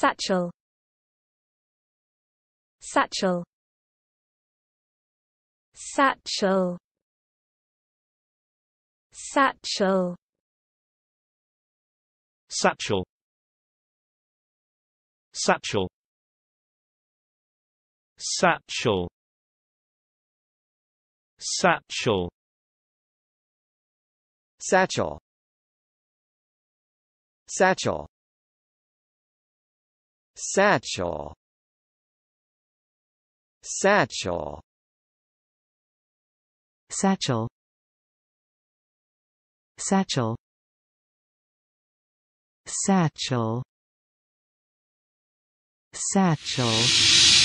Satchel Satchel Satchel Satchel Satchel Satchel Satchel Satchel Satchel Satchel Satchel Satchel Satchel Satchel Satchel Satchel